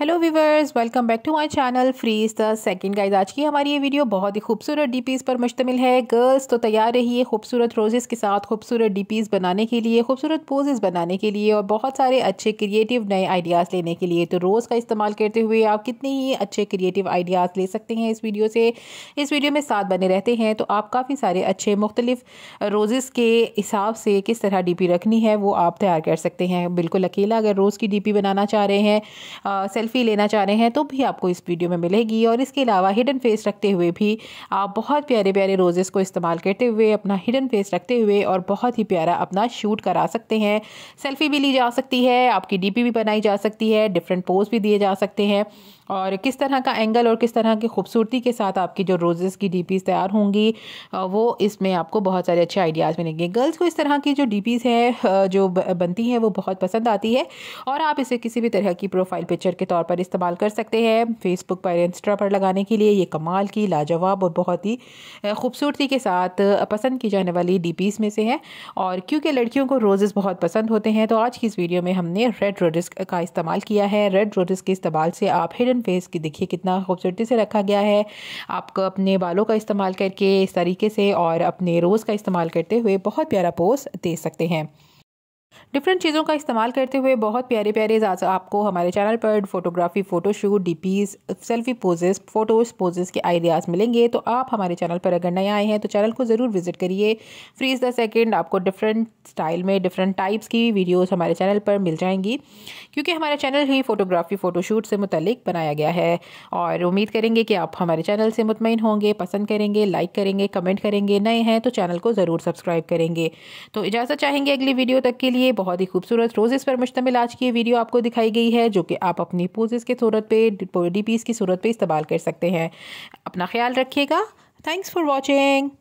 hello viewers welcome back to my channel freeze the second guys आज की हमारी ये वीडियो बहुत ही खूबसूरत डीपीस पर मुश्तमिल है गर्ल्स तो तैयार रहिए खूबसूरत रोजेस के साथ खूबसूरत डीपीज़ बनाने के लिए खूबसूरत पोजेस बनाने के लिए और बहुत सारे अच्छे क्रिएटिव नए आइडियाज़ लेने के लिए तो रोज़ का इस्तेमाल करते हुए आप कितने ही अच्छे क्रिएटिव आइडियाज़ ले सकते हैं इस वीडियो से इस वीडियो में साथ बने रहते हैं तो आप काफ़ी सारे अच्छे मुख्तलिफ रोज़ के हिसाब से किस तरह डी रखनी है वो आप तैयार कर सकते हैं बिल्कुल अकेला अगर रोज़ की डी बनाना चाह रहे हैं सेल्फ सेल्फी लेना चाह रहे हैं तो भी आपको इस वीडियो में मिलेगी और इसके अलावा हिडन फेस रखते हुए भी आप बहुत प्यारे प्यारे रोजेस को इस्तेमाल करते हुए अपना हिडन फेस रखते हुए और बहुत ही प्यारा अपना शूट करा सकते हैं सेल्फी भी ली जा सकती है आपकी डीपी भी बनाई जा सकती है डिफरेंट पोज भी दिए जा सकते हैं और किस तरह का एंगल और किस तरह की खूबसूरती के साथ आपकी जो रोज़ेस की डी तैयार होंगी वो इसमें आपको बहुत सारे अच्छे आइडियाज़ मिलेंगे गर्ल्स को इस तरह की जो डी हैं जो बनती हैं वो बहुत पसंद आती है और आप इसे किसी भी तरह की प्रोफाइल पिक्चर के तौर पर इस्तेमाल कर सकते हैं फेसबुक पर इंस्टा पर लगाने के लिए ये कमाल की लाजवाब और बहुत ही खूबसूरती के साथ पसंद की जाने वाली डी में से है और क्योंकि लड़कियों को रोज़ेस बहुत पसंद होते हैं तो आज की इस वीडियो में हमने रेड रोडिस का इस्तेमाल किया है रेड रोडिस के इस्तेमाल से आप हिडन फेस की देखिए कितना खूबसूरती से रखा गया है आपको अपने बालों का इस्तेमाल करके इस तरीके से और अपने रोज़ का इस्तेमाल करते हुए बहुत प्यारा पोज दे सकते हैं डिफरेंट चीज़ों का इस्तेमाल करते हुए बहुत प्यारे प्यारे आपको हमारे चैनल पर photography photoshoot DPs selfie poses photos poses के आइडियाज़ मिलेंगे तो आप हमारे चैनल पर अगर नए आए हैं तो चैनल को ज़रूर विजिट करिए फ्रीज द सेकेंड आपको डिफरेंट स्टाइल में डिफरेंट टाइप्स की वीडियोज़ हमारे चैनल पर मिल जाएंगी क्योंकि हमारा चैनल ही फ़ोटोग्राफी फ़ोटोशूट से मुतलिक बनाया गया है और उम्मीद करेंगे कि आप हमारे चैनल से मुतमिन होंगे पसंद करेंगे लाइक करेंगे कमेंट करेंगे नए हैं तो चैनल को ज़रूर सब्सक्राइब करेंगे तो इजाज़त चाहेंगे अगली वीडियो तक के लिए लिए बहुत ही खूबसूरत रोजेस पर मुश्तमिल आज की वीडियो आपको दिखाई गई है जो कि आप अपनी पोजेस की सूरत पे डी पीस की सूरत पे इस्तेमाल कर सकते हैं अपना ख्याल रखिएगा थैंक्स फॉर वॉचिंग